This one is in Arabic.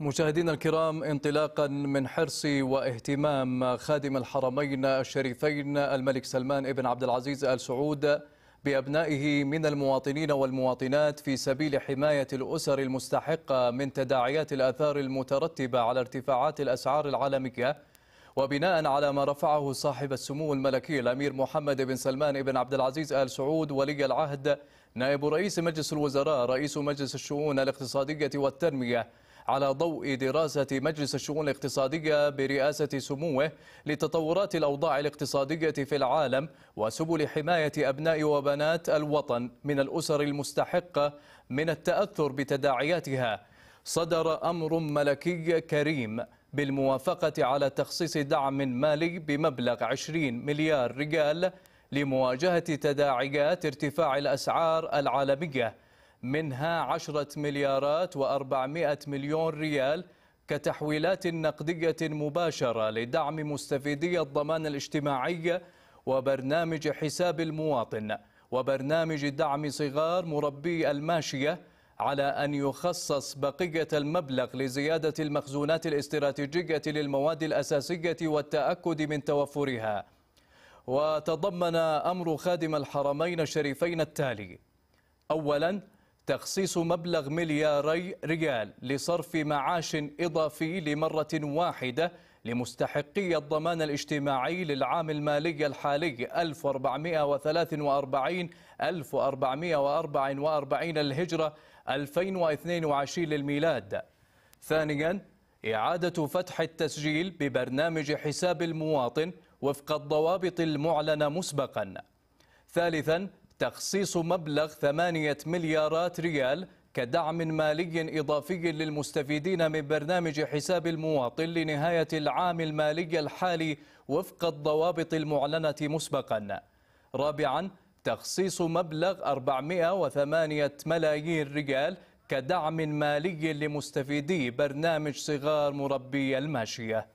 مشاهدينا الكرام انطلاقا من حرص واهتمام خادم الحرمين الشريفين الملك سلمان بن عبد العزيز ال سعود بابنائه من المواطنين والمواطنات في سبيل حمايه الاسر المستحقه من تداعيات الاثار المترتبه على ارتفاعات الاسعار العالميه وبناء على ما رفعه صاحب السمو الملكي الامير محمد بن سلمان بن عبد العزيز ال سعود ولي العهد نائب رئيس مجلس الوزراء رئيس مجلس الشؤون الاقتصاديه والتنميه على ضوء دراسة مجلس الشؤون الاقتصادية برئاسة سموه لتطورات الأوضاع الاقتصادية في العالم وسبل حماية أبناء وبنات الوطن من الأسر المستحقة من التأثر بتداعياتها صدر أمر ملكي كريم بالموافقة على تخصيص دعم مالي بمبلغ 20 مليار ريال لمواجهة تداعيات ارتفاع الأسعار العالمية منها 10 مليارات و400 مليون ريال كتحويلات نقدية مباشرة لدعم مستفيدي الضمان الاجتماعي وبرنامج حساب المواطن وبرنامج دعم صغار مربي الماشية على أن يخصص بقية المبلغ لزيادة المخزونات الاستراتيجية للمواد الأساسية والتأكد من توفرها وتضمن أمر خادم الحرمين الشريفين التالي أولاً تخصيص مبلغ ملياري ريال لصرف معاش إضافي لمرة واحدة لمستحقي الضمان الاجتماعي للعام المالي الحالي 1443 1444 للهجرة 2022 للميلاد ثانيا إعادة فتح التسجيل ببرنامج حساب المواطن وفق الضوابط المعلنة مسبقا ثالثا تخصيص مبلغ 8 مليارات ريال كدعم مالي إضافي للمستفيدين من برنامج حساب المواطن لنهاية العام المالي الحالي وفق الضوابط المعلنة مسبقا رابعا تخصيص مبلغ 408 ملايين ريال كدعم مالي لمستفيدي برنامج صغار مربي الماشيه